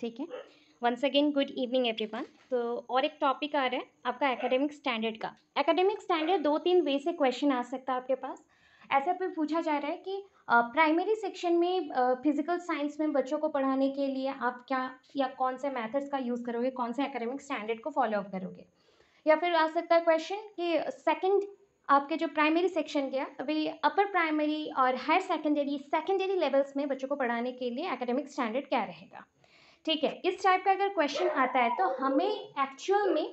ठीक है once again good evening everyone तो और एक टॉपिक आ रहा है आपका एकेडमिक स्टैंडर्ड का एकेडमिक स्टैंडर्ड दो तीन वे से क्वेश्चन आ सकता है आपके पास ऐसा पे पूछा जा रहा है कि प्राइमरी सेक्शन में फिजिकल साइंस में बच्चों को पढ़ाने के लिए आप क्या या कौन से मैथड्स का यूज़ करोगे कौन से एकेडमिक स्टैंडर्ड को फॉलो अप करोगे या फिर आ सकता है क्वेश्चन कि सेकेंड आपके जो प्राइमरी सेक्शन गया अभी अपर प्राइमरी और हायर सेकेंडरी सेकेंडरी लेवल्स में बच्चों को पढ़ाने के लिए एकेडमिक स्टैंडर्ड क्या रहेगा ठीक है इस टाइप का अगर क्वेश्चन आता है तो हमें एक्चुअल में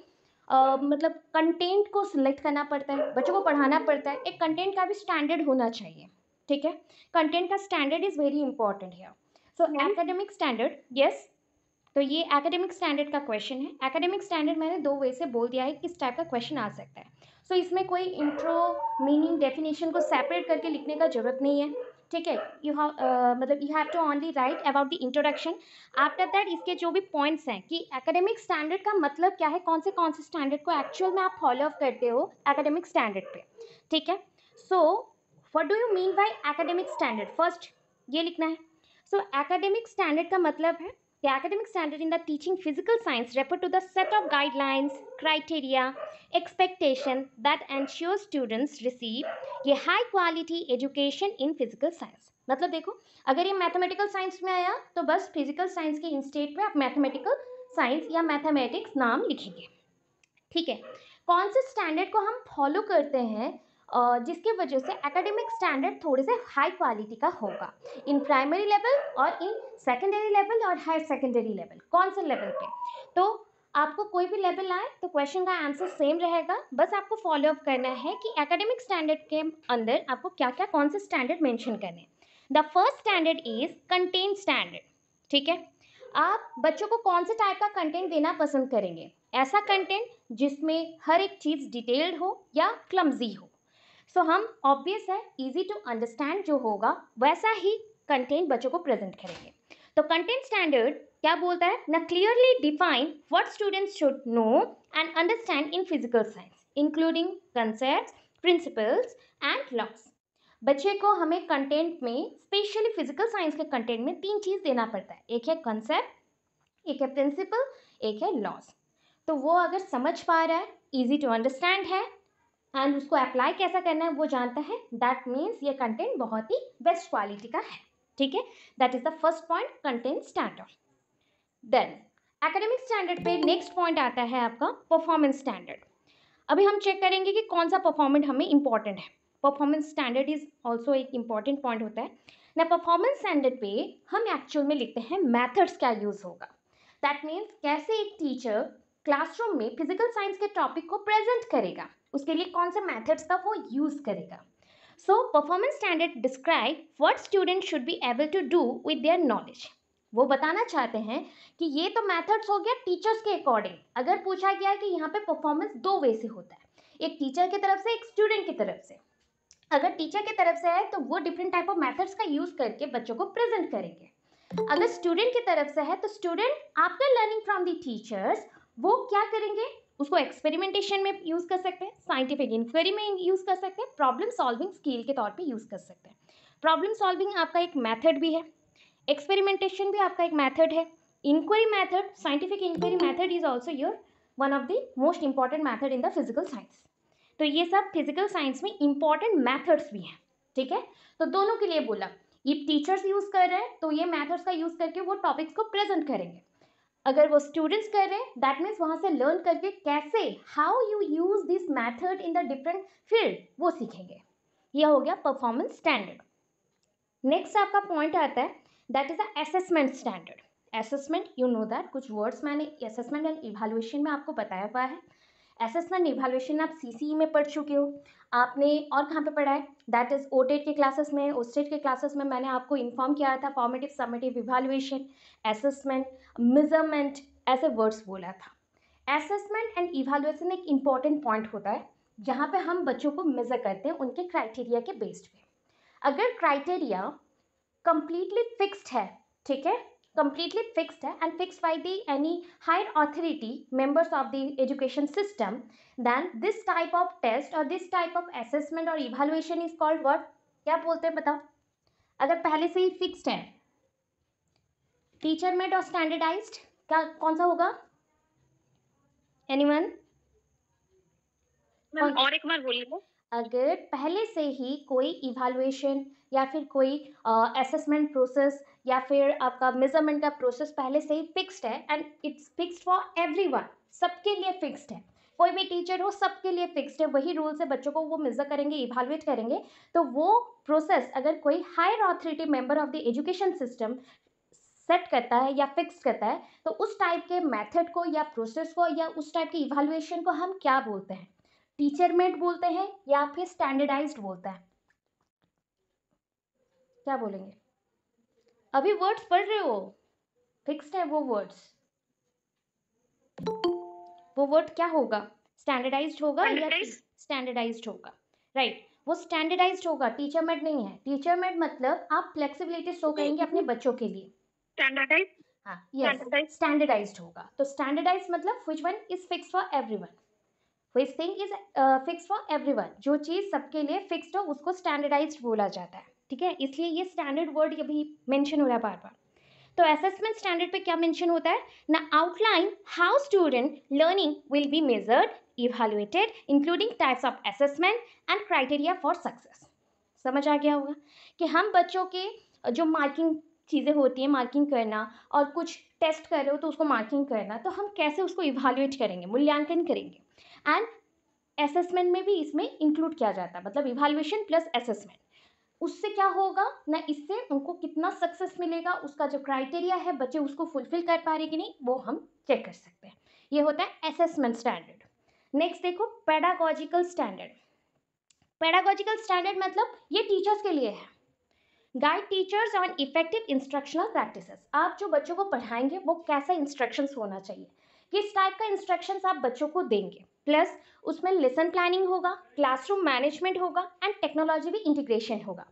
आ, मतलब कंटेंट को सिलेक्ट करना पड़ता है बच्चों को पढ़ाना पड़ता है एक कंटेंट का भी स्टैंडर्ड होना चाहिए ठीक है कंटेंट का स्टैंडर्ड इज़ वेरी इंपॉर्टेंट है सो एकेडमिक स्टैंडर्ड यस तो ये एकेडमिक स्टैंडर्ड का क्वेश्चन है एकेडमिक स्टैंडर्ड मैंने दो वे से बोल दिया है किस टाइप का क्वेश्चन आ सकता है सो so, इसमें कोई इंट्रो मीनिंग डेफिनेशन को सेपरेट करके लिखने का जरूरत नहीं है ठीक है यू हैव uh, मतलब you have to only write about the introduction after that इसके जो भी पॉइंट्स हैं कि एकेडमिक स्टैंडर्ड का मतलब क्या है कौन से कौन से स्टैंडर्ड को एक्चुअल में आप फॉलोअप करते हो एकेडमिक स्टैंडर्ड पे ठीक है so what do you mean by academic standard first ये लिखना है सो एकेडमिक स्टैंडर्ड का मतलब है The academic standard in the teaching physical science refer to the set of guidelines, criteria, expectation that ensure students receive a high quality education in physical science. मतलब देखो अगर ये मैथमेटिकल साइंस में आया तो बस फिजिकल साइंस के instead पे आप मैथमेटिकल साइंस या मैथमेटिक्स नाम लिखेंगे ठीक है कौन से स्टैंडर्ड को हम फॉलो करते हैं जिसके वजह से एकेडमिक स्टैंडर्ड थोड़े से हाई क्वालिटी का होगा इन प्राइमरी लेवल और इन सेकेंडरी लेवल और हायर सेकेंडरी लेवल कौन से लेवल के तो आपको कोई भी लेवल आए तो क्वेश्चन का आंसर सेम रहेगा बस आपको फॉलोअप करना है कि एकेडमिक स्टैंडर्ड के अंदर आपको क्या क्या कौन से स्टैंडर्ड मैंशन करने हैं the first standard is content standard ठीक है आप बच्चों को कौन से टाइप का कंटेंट देना पसंद करेंगे ऐसा कंटेंट जिसमें हर एक चीज़ डिटेल्ड हो या क्लमजी हो सो हम ऑब्वियस है इजी टू अंडरस्टैंड जो होगा वैसा ही कंटेंट बच्चों को प्रेजेंट करेंगे तो कंटेंट स्टैंडर्ड क्या बोलता है ना clearly define what students should know and understand in physical science including concept principles and laws बच्चे को हमें कंटेंट में स्पेशली फिजिकल साइंस के कंटेंट में तीन चीज़ देना पड़ता है एक है कंसेप्ट एक है प्रिंसिपल एक है लॉस तो वो अगर समझ पा रहा है ईजी टू अंडरस्टैंड है एंड उसको अप्लाई कैसा करना है वो जानता है दैट मीन्स ये कंटेंट बहुत ही बेस्ट क्वालिटी का है ठीक है that is the first point content standard then academic standard पे नेक्स्ट पॉइंट आता है आपका परफॉर्मेंस स्टैंडर्ड अभी हम चेक करेंगे कि कौन सा परफॉर्मेंस हमें इंपॉर्टेंट है परफॉर्मेंस स्टैंडर्ड इज ऑल्सो एक इंपॉर्टेंट पॉइंट होता है ना परफॉर्मेंस स्टैंडर्ड पे हम एक्चुअल में लिखते हैं मैथड्स क्या यूज़ होगा दैट मीन्स कैसे एक टीचर क्लासरूम में फिजिकल साइंस के टॉपिक को प्रेजेंट करेगा उसके लिए कौन से मेथड्स का वो यूज़ करेगा so performance standard describe what student should be able to do with their knowledge वो बताना चाहते हैं कि ये तो मेथड्स हो गया टीचर्स के अकॉर्डिंग अगर पूछा गया कि यहाँ पे परफॉर्मेंस दो वे से होता है एक टीचर की तरफ से एक स्टूडेंट की तरफ से अगर टीचर तो की तरफ से है तो वो डिफरेंट टाइप ऑफ मेथड्स का यूज़ करके बच्चों को प्रेजेंट करेंगे अगर स्टूडेंट की तरफ से है तो student after learning from the teachers वो क्या करेंगे उसको एक्सपेरिमेंटेशन में यूज़ कर सकते हैं साइंटिफिक इंक्वायरी में यूज़ कर सकते हैं प्रॉब्लम सॉल्विंग स्किल के तौर पे यूज़ कर सकते हैं प्रॉब्लम सॉल्विंग आपका एक मेथड भी है एक्सपेरिमेंटेशन भी आपका एक मेथड है inquiry method scientific inquiry method is also your one of the most important method in the physical science तो ये सब फिजिकल साइंस में इंपॉर्टेंट मैथड्स भी हैं ठीक है तो दोनों के लिए बोला ये टीचर्स यूज़ कर रहे हैं तो ये मैथड्स का यूज़ करके वो टॉपिक्स को प्रेजेंट करेंगे अगर वो स्टूडेंट्स कर रहे हैं दैट मीन्स वहाँ से लर्न करके कैसे how you use this method in the different field वो सीखेंगे यह हो गया परफॉर्मेंस स्टैंडर्ड नेक्स्ट आपका पॉइंट आता है that is the assessment standard assessment you know that कुछ वर्ड्स मैंने असेसमेंट एंड इवेलुएशन में आपको बताया हुआ है एसेसमेंट इवेल्युएशन आप सी e में पढ़ चुके हो आपने और कहाँ पे पढ़ा है दैट इज़ ओटेड के क्लासेस में ओस्टेड e के क्लासेस में मैंने आपको इन्फॉर्म किया था formative summative evaluation assessment measurement ऐसे वर्ड्स बोला था एसेसमेंट एंड इवेल्युएशन एक इम्पॉर्टेंट पॉइंट होता है जहाँ पे हम बच्चों को मेज़र करते हैं उनके क्राइटेरिया के बेस्ड पे अगर क्राइटेरिया कम्प्लीटली फिक्स्ड है ठीक है completely fixed and fixed by the any higher authority members of the education system then this type of test or this type of assessment or evaluation is called what क्या बोलते हैं बताओ अगर पहले से ही फिक्स्ड है टीचर मेड और स्टैंडर्डाइज्ड क्या कौन सा होगा एनीवन और एक बार बोलिए अगर पहले से ही कोई इवालुएशन या फिर कोई असेसमेंट uh, प्रोसेस या फिर आपका मेजरमेंट का प्रोसेस पहले से ही फिक्स्ड है and it's fixed for everyone सबके लिए फिक्स्ड है कोई भी टीचर हो सबके लिए फिक्स्ड है वही रूल से बच्चों को वो मेजर करेंगे इवालुएट करेंगे तो वो प्रोसेस अगर कोई higher authority member of the education system set करता है या फिक्स करता है तो उस टाइप के मेथड को या प्रोसेस को या उस टाइप के इवालुएशन को हम क्या बोलते हैं टीचर मेड बोलते हैं या फिर स्टैंडर्डाइज्ड बोलता है क्या बोलेंगे अभी वर्ड्स पढ़ रहे हो फिक्स्ड है वो वर्ड्स वो वर्ड क्या होगा स्टैंडर्डाइज्ड होगा या स्टैंडर्डाइज्ड होगा राइट right. वो स्टैंडर्डाइज होगा टीचर मेड नहीं है टीचर मेड मतलब आप फ्लेक्सिबिलिटी शो करेंगे अपने बच्चों के लिए स्टैंडर्डाइज हाँ यस स्टैंडर्डाइज होगा तो स्टैंडर्डाइज्ड मतलब which one is fixed for everyone which thing is fix for every one जो चीज़ सबके लिए फिक्सड हो उसको स्टैंडर्डाइज बोला जाता है ठीक है इसलिए ये स्टैंडर्ड वर्ड अभी मैंशन हो रहा है बार बार तो असेसमेंट स्टैंडर्ड पे क्या मेंशन होता है ना outline how student learning will be measured evaluated including types of assessment and criteria for success समझ आ गया होगा कि हम बच्चों के जो मार्किंग चीज़ें होती हैं मार्किंग करना और कुछ टेस्ट कर रहे हो तो उसको मार्किंग करना तो हम कैसे उसको इवालुएट करेंगे मूल्यांकन करेंगे एंड असेसमेंट में भी इसमें इंक्लूड किया जाता है मतलब इवेल्युएशन प्लस असेसमेंट उससे क्या होगा ना इससे उनको कितना सक्सेस मिलेगा उसका जो क्राइटेरिया है बच्चे उसको फुलफिल कर पा रहे कि नहीं वो हम चेक कर सकते हैं ये होता है असेसमेंट स्टैंडर्ड नेक्स्ट देखो पैडागोजिकल स्टैंडर्ड पैडागोजिकल स्टैंडर्ड मतलब ये टीचर्स के लिए है guide teachers on effective instructional practices आप जो बच्चों को पढ़ाएंगे वो कैसा इंस्ट्रक्शंस होना चाहिए किस टाइप का इंस्ट्रक्शंस आप बच्चों को देंगे प्लस उसमें लेसन प्लानिंग होगा क्लासरूम मैनेजमेंट होगा एंड टेक्नोलॉजी भी इंटीग्रेशन होगा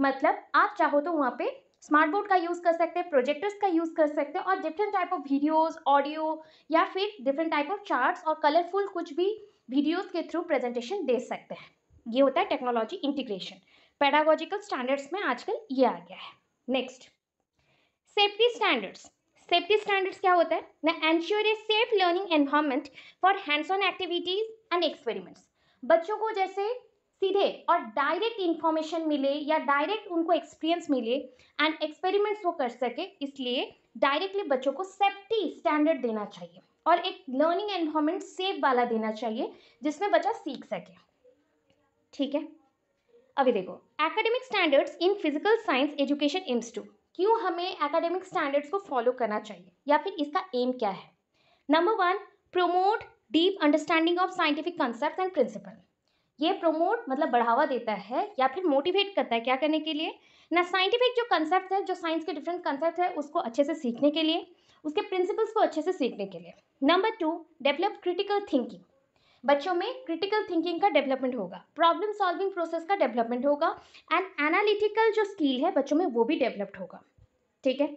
मतलब आप चाहो तो वहाँ पे स्मार्ट बोर्ड का यूज़ कर सकते हैं प्रोजेक्टर्स का यूज़ कर सकते हैं और different type of videos audio या फिर डिफरेंट टाइप ऑफ चार्ट्स और कलरफुल कुछ भी वीडियोस के थ्रू प्रेजेंटेशन दे सकते हैं ये होता है टेक्नोलॉजी इंटीग्रेशन पैडागोजिकल स्टैंडर्ड्स में आजकल ये आ गया है next safety standards safety standards क्या होता है ना ensure a safe learning environment for hands on activities and experiments बच्चों को जैसे सीधे और डायरेक्ट इन्फॉर्मेशन मिले या डायरेक्ट उनको एक्सपीरियंस मिले एंड एक्सपेरिमेंट्स वो कर सके इसलिए डायरेक्टली बच्चों को सेफ्टी स्टैंडर्ड देना चाहिए और एक लर्निंग एनवायरमेंट सेफ वाला देना चाहिए जिसमें बच्चा सीख सके ठीक है अभी देखो academic standards in physical science education aims to क्यों हमें एकेडमिक स्टैंडर्ड्स को फॉलो करना चाहिए या फिर इसका एम क्या है number one promote deep understanding of scientific concept and principle ये प्रोमोट मतलब बढ़ावा देता है या फिर मोटिवेट करता है क्या करने के लिए ना साइंटिफिक जो कंसेप्ट है जो साइंस के डिफरेंट कंसेप्ट है उसको अच्छे से सीखने के लिए उसके प्रिंसिपल्स को अच्छे से सीखने के लिए number two develop critical thinking बच्चों में क्रिटिकल थिंकिंग का डेवलपमेंट होगा प्रॉब्लम सॉल्विंग प्रोसेस का डेवलपमेंट होगा एंड एनालिटिकल जो स्किल है बच्चों में वो भी डेवलप्ड होगा ठीक है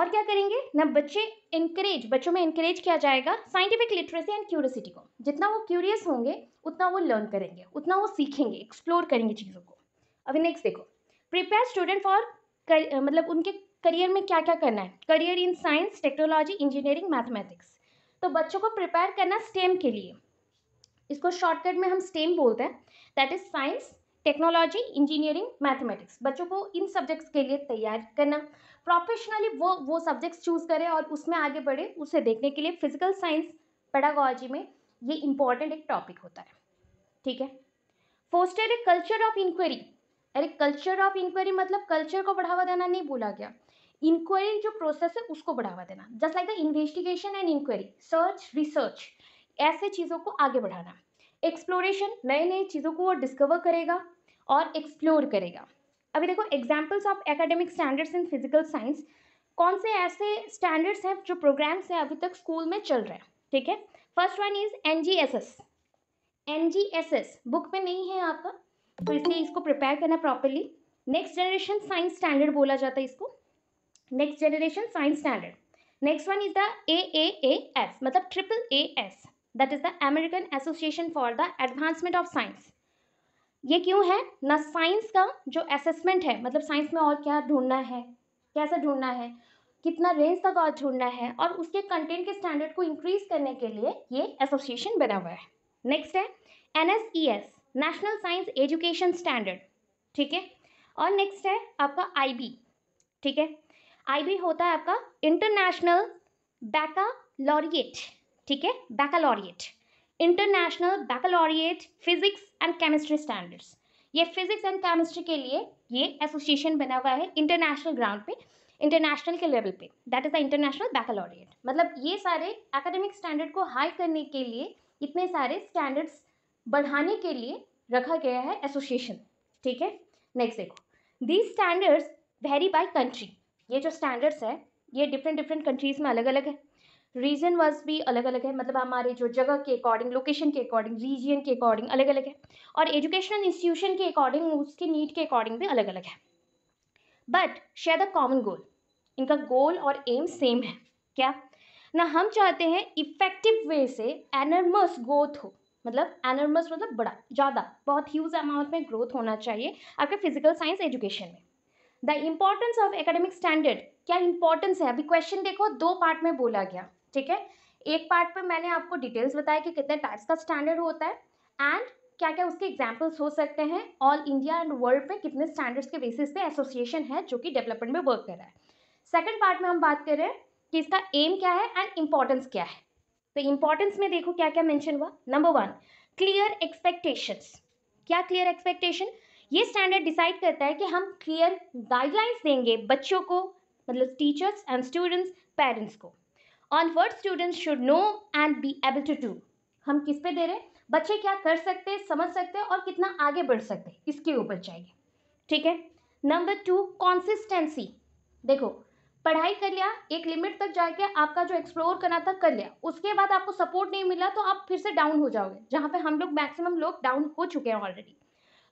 और क्या करेंगे ना बच्चे इंकरेज बच्चों में इंकरेज किया जाएगा साइंटिफिक लिटरेसी एंड क्यूरियसिटी को जितना वो क्यूरियस होंगे उतना वो लर्न करेंगे उतना वो सीखेंगे एक्सप्लोर करेंगे चीज़ों को अभी नेक्स्ट देखो प्रिपेयर स्टूडेंट फॉर मतलब उनके करियर में क्या क्या करना है career in science technology engineering mathematics तो बच्चों को प्रिपेयर करना स्टेम के लिए इसको शॉर्टकट में हम स्टेम बोलते हैं that is science technology engineering mathematics बच्चों को इन सब्जेक्ट्स के लिए तैयार करना प्रोफेशनली वो वो सब्जेक्ट्स चूज़ करें और उसमें आगे बढ़े उसे देखने के लिए फिजिकल साइंस पेडागोलॉजी में ये इंपॉर्टेंट एक टॉपिक होता है ठीक है foster a culture of inquiry अरे कल्चर ऑफ इंक्वायरी मतलब कल्चर को बढ़ावा देना नहीं बोला गया इंक्वायरी जो प्रोसेस है उसको बढ़ावा देना just like the investigation and inquiry search research ऐसे चीज़ों को आगे बढ़ाना एक्सप्लोरेशन नए नए चीज़ों को वो डिस्कवर करेगा और एक्सप्लोर करेगा अभी देखो examples of academic standards in physical science कौन से ऐसे स्टैंडर्ड्स हैं जो प्रोग्राम्स हैं अभी तक स्कूल में चल रहे हैं ठीक है first one is N G S S N G S S book में नहीं है आपका तो इसलिए इसको प्रिपेयर करना properly next generation science standard बोला जाता है इसको next generation science standard next one is the A A S मतलब triple A S that is the American Association for the Advancement of Science ये क्यों है ना साइंस का जो असेसमेंट है मतलब साइंस में और क्या ढूंढना है कैसे ढूंढना है कितना रेंज तक और ढूंढना है और उसके कंटेंट के स्टैंडर्ड को इंक्रीज करने के लिए ये एसोसिएशन बना हुआ है नेक्स्ट है N S E S national science education standard ठीक है और नेक्स्ट है आपका आई बी ठीक है आई बी होता है आपका इंटरनेशनल बैका लॉरिएट ठीक है baccalaureate international baccalaureate physics and chemistry standards ये फिजिक्स एंड केमिस्ट्री के लिए ये एसोसिएशन बना हुआ है इंटरनेशनल ग्राउंड पे इंटरनेशनल के लेवल पे that is the international baccalaureate मतलब ये सारे एकेडमिक स्टैंडर्ड को हाई करने के लिए इतने सारे स्टैंडर्ड्स बढ़ाने के लिए रखा गया है एसोसिएशन ठीक है नेक्स्ट देखो these standards vary by country ये जो स्टैंडर्ड्स है ये डिफरेंट डिफरेंट कंट्रीज़ में अलग अलग है रीजन वाइज भी अलग अलग है मतलब हमारे जो जगह के अकॉर्डिंग लोकेशन के अकॉर्डिंग रीजन के अकॉर्डिंग अलग अलग है और एजुकेशनल इंस्टीट्यूशन के अकॉर्डिंग उसके नीड के अकॉर्डिंग भी अलग अलग है but share the common goal इनका गोल और एम सेम है क्या ना हम चाहते हैं इफेक्टिव वे से एनर्मस ग्रोथ हो मतलब एनर्मस मतलब बड़ा ज़्यादा बहुत ह्यूज अमाउंट में ग्रोथ होना चाहिए आपके फिजिकल साइंस एजुकेशन में the importance of academic standard क्या इंपॉर्टेंस है अभी क्वेश्चन देखो दो पार्ट में बोला गया ठीक है एक पार्ट पर मैंने आपको डिटेल्स बताया कि कितने टाइप्स का स्टैंडर्ड होता है एंड क्या क्या उसके एग्जाम्पल्स हो सकते हैं ऑल इंडिया एंड वर्ल्ड पे कितने स्टैंडर्ड्स के बेसिस पे एसोसिएशन है जो कि डेवलपमेंट में वर्क कर रहा है सेकंड पार्ट में हम बात कर रहे हैं कि इसका एम क्या है एंड इम्पॉर्टेंस क्या है तो इम्पॉर्टेंस में देखो क्या क्या मैंशन हुआ नंबर वन क्लियर एक्सपेक्टेशंस क्या क्लियर एक्सपेक्टेशन ये स्टैंडर्ड डिसाइड करता है कि हम क्लियर गाइडलाइंस देंगे बच्चों को मतलब टीचर्स एंड स्टूडेंट्स पेरेंट्स को on word students should know and be able to do हम किस पे दे रहे हैं बच्चे क्या कर सकते हैं समझ सकते हैं और कितना आगे बढ़ सकते हैं इसके ऊपर चाहिए ठीक है नंबर टू कॉन्सिस्टेंसी देखो पढ़ाई कर लिया एक लिमिट तक जाके आपका जो एक्सप्लोर करना था कर लिया उसके बाद आपको सपोर्ट नहीं मिला तो आप फिर से डाउन हो जाओगे जहाँ पे हम लोग मैक्सिमम लोग डाउन हो चुके हैं ऑलरेडी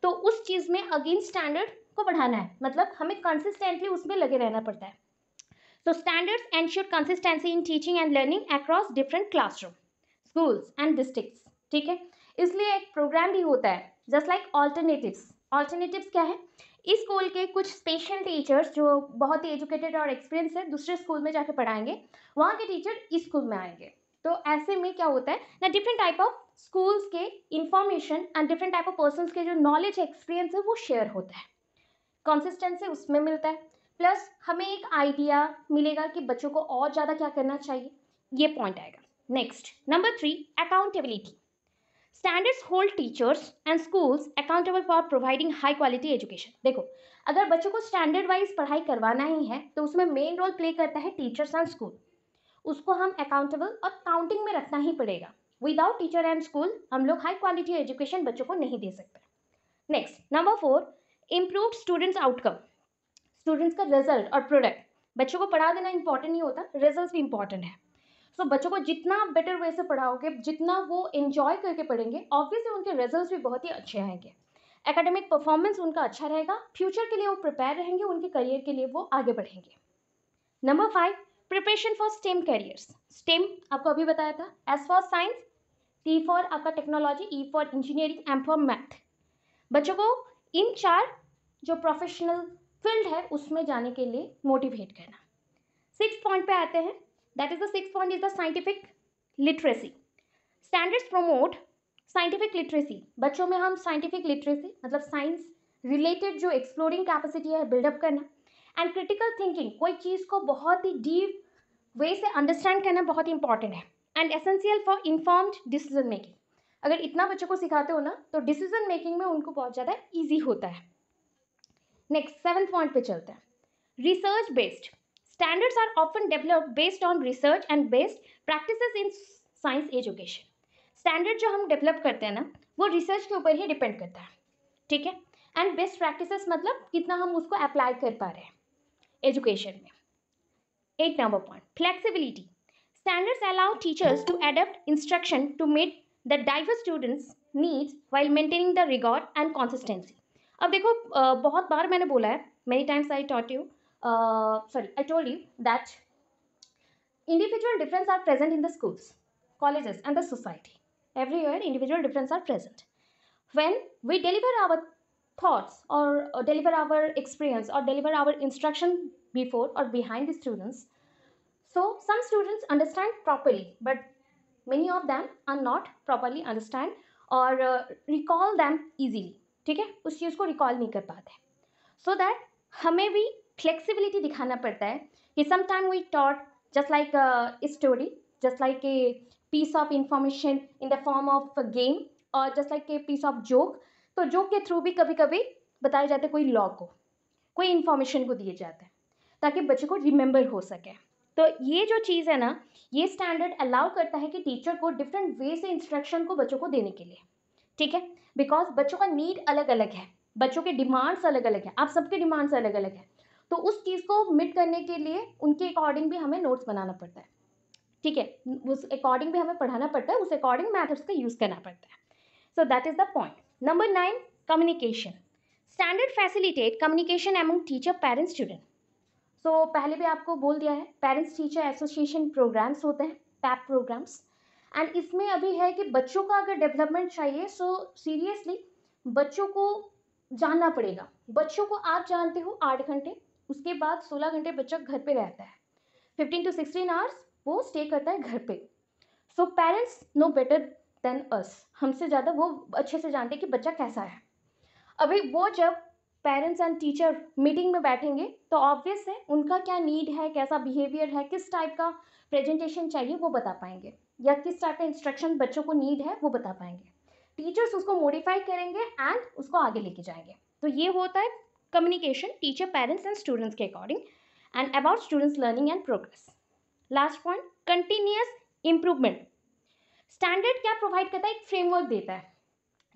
तो उस चीज़ में अगेन स्टैंडर्ड को बढ़ाना है मतलब हमें कंसिस्टेंटली उसमें लगे रहना पड़ता है So standards ensure consistency in teaching and learning across different classroom, schools and districts. ठीक है इसलिए एक प्रोग्राम भी होता है जस्ट लाइक ऑल्टरनेटिव्स ऑल्टरनेटिव्स क्या है इस स्कूल के कुछ स्पेशल टीचर्स जो बहुत ही एजुकेटेड और एक्सपीरियंस है दूसरे स्कूल में जाके पढ़ाएंगे वहाँ के टीचर इस स्कूल में आएंगे तो ऐसे में क्या होता है ना डिफरेंट टाइप ऑफ स्कूल्स के information and different type of person के जो नॉलेज एक्सपीरियंस है वो शेयर होता है कंसिस्टेंसी उसमें मिलता है प्लस हमें एक आइडिया मिलेगा कि बच्चों को और ज़्यादा क्या करना चाहिए ये पॉइंट आएगा next number three accountability standards hold teachers and schools accountable for providing high quality education देखो अगर बच्चों को स्टैंडर्ड वाइज पढ़ाई करवाना ही है तो उसमें मेन रोल प्ले करता है टीचर्स एंड स्कूल उसको हम अकाउंटेबल और काउंटिंग में रखना ही पड़ेगा विदाउट टीचर एंड स्कूल हम लोग हाई क्वालिटी एजुकेशन बच्चों को नहीं दे सकते next number four improve students outcome students का रिजल्ट और प्रोडक्ट बच्चों को पढ़ा देना इंपॉर्टेंट नहीं होता रिजल्ट भी इंपॉर्टेंट है सो so, बच्चों को जितना बेटर वे से पढ़ाओगे जितना वो इन्जॉय करके पढ़ेंगे ऑब्वियसली उनके रिजल्ट भी बहुत ही अच्छे आएंगे एकेडमिक परफॉर्मेंस उनका अच्छा रहेगा फ्यूचर के लिए वो प्रिपेयर रहेंगे उनके करियर के लिए वो आगे बढ़ेंगे number five preparation for STEM careers STEM आपको अभी बताया था S for science T for आपका technology E for engineering M for math बच्चों को इन चार जो प्रोफेशनल फील्ड है उसमें जाने के लिए मोटिवेट करना सिक्स पॉइंट पे आते हैं that is the six point is the scientific literacy standards promote scientific literacy बच्चों में हम साइंटिफिक लिटरेसी मतलब साइंस रिलेटेड जो एक्सप्लोरिंग कैपेसिटी है बिल्डअप करना एंड क्रिटिकल थिंकिंग कोई चीज़ को बहुत ही डीप वे से अंडरस्टैंड करना बहुत ही इंपॉर्टेंट है and essential for informed decision making अगर इतना बच्चों को सिखाते हो ना तो डिसीजन मेकिंग में उनको बहुत ज़्यादा ईजी होता है नेक्स्ट सेवन्थ पॉइंट पे चलते हैं research based standards are often develop based on research and based practice in science education standard जो हम डेवलप करते हैं ना वो रिसर्च के ऊपर ही डिपेंड करता है ठीक है एंड बेस्ट प्रैक्टिस मतलब कितना हम उसको अप्लाई कर पा रहे हैं एजुकेशन में eight number point flexibility standards allow teachers to adapt instruction to meet the diverse students needs while maintaining the rigour and consistency अब देखो बहुत बार मैंने बोला है many times I taught you sorry I told you that individual difference are present in the schools colleges and the society every year individual difference are present when we deliver our thoughts और deliver our experience और deliver our instruction before और behind the students so some students understand properly but many of them are not properly understand और recall them easily ठीक है उस चीज़ को recall नहीं कर पाते सो so दैट हमें भी फ्लेक्सिबिलिटी दिखाना पड़ता है कि sometime we taught just like story just like a piece of information in the form of game और just like a piece of joke तो जोक के थ्रू भी कभी कभी बताया जाता है कोई लॉ को कोई इन्फॉर्मेशन को दिए जाते हैं ताकि बच्चे को रिमेंबर हो सके तो ये जो चीज़ है ना ये स्टैंडर्ड अलाउ करता है कि टीचर को डिफरेंट वे से इंस्ट्रक्शन को बच्चों को देने के लिए ठीक है बिकॉज बच्चों का नीड अलग अलग है बच्चों के डिमांड्स अलग अलग हैं आप सबके डिमांड्स अलग अलग हैं तो उस चीज़ को मिट करने के लिए उनके अकॉर्डिंग भी हमें नोट्स बनाना पड़ता है ठीक है उस अकॉर्डिंग भी हमें पढ़ाना पड़ता है उस अकॉर्डिंग मैथड्स का यूज़ करना पड़ता है so that is the point number nine communication standard facilitate communication among teacher parents student so पहले भी आपको बोल दिया है पेरेंट्स टीचर एसोसिएशन प्रोग्राम्स होते हैं पैप प्रोग्राम्स एंड इसमें अभी है कि बच्चों का अगर डेवलपमेंट चाहिए सो सीरियसली बच्चों को जानना पड़ेगा बच्चों को आप जानते हो आठ घंटे उसके बाद सोलह घंटे बच्चा घर पे रहता है फिफ्टीन टू सिक्सटीन आवर्स वो स्टे करता है घर पे so parents know better than us हमसे ज़्यादा वो अच्छे से जानते हैं कि बच्चा कैसा है अभी वो जब पेरेंट्स एंड टीचर मीटिंग में बैठेंगे तो ऑब्वियस है उनका क्या नीड है कैसा बिहेवियर है किस टाइप का प्रेजेंटेशन चाहिए वो बता पाएंगे या किस टाइप का इंस्ट्रक्शन बच्चों को नीड है वो बता पाएंगे टीचर्स उसको मॉडिफाई करेंगे एंड उसको आगे लेके जाएंगे तो ये होता है communication teacher parents and students के according and about students learning and progress last point continuous improvement standard क्या प्रोवाइड करता है एक फ्रेमवर्क देता है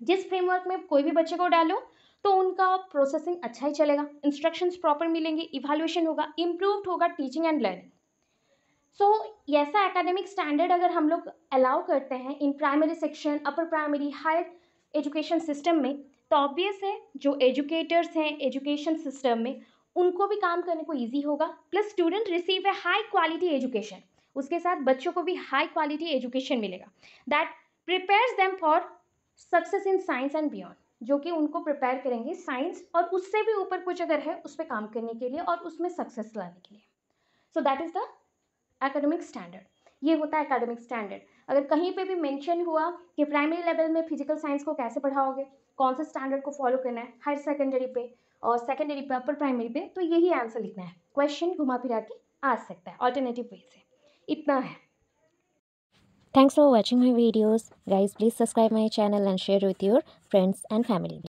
जिस फ्रेमवर्क में कोई भी बच्चे को डालो तो उनका प्रोसेसिंग अच्छा ही चलेगा इंस्ट्रक्शंस प्रॉपर मिलेंगे इवाल्यूएशन होगा इम्प्रूव्ड होगा teaching and learning so so, ऐसा एकेडमिक स्टैंडर्ड अगर हम लोग अलाउ करते हैं इन primary section upper primary higher education system में तो ऑब्वियस है जो एजुकेटर्स हैं एजुकेशन सिस्टम में उनको भी काम करने को ईजी होगा plus student receive a high quality education उसके साथ बच्चों को भी हाई क्वालिटी एजुकेशन मिलेगा that prepares them for success in science and beyond जो कि उनको प्रिपेयर करेंगे साइंस और उससे भी ऊपर कुछ अगर है उस पर काम करने के लिए और उसमें सक्सेस लाने के लिए so that is the academic standard ये होता है एकेडमिक स्टैंडर्ड अगर कहीं पे भी मेंशन हुआ कि प्राइमरी लेवल में फिजिकल साइंस को कैसे पढ़ाओगे कौन से स्टैंडर्ड को फॉलो करना है हायर सेकेंडरी पे और सेकेंडरी पे अपर प्राइमरी पे तो यही आंसर लिखना है क्वेश्चन घुमा फिरा के आ सकता है ऑल्टरनेटिव वे से इतना है thanks for watching my videos guys please subscribe my channel and share with your friends and family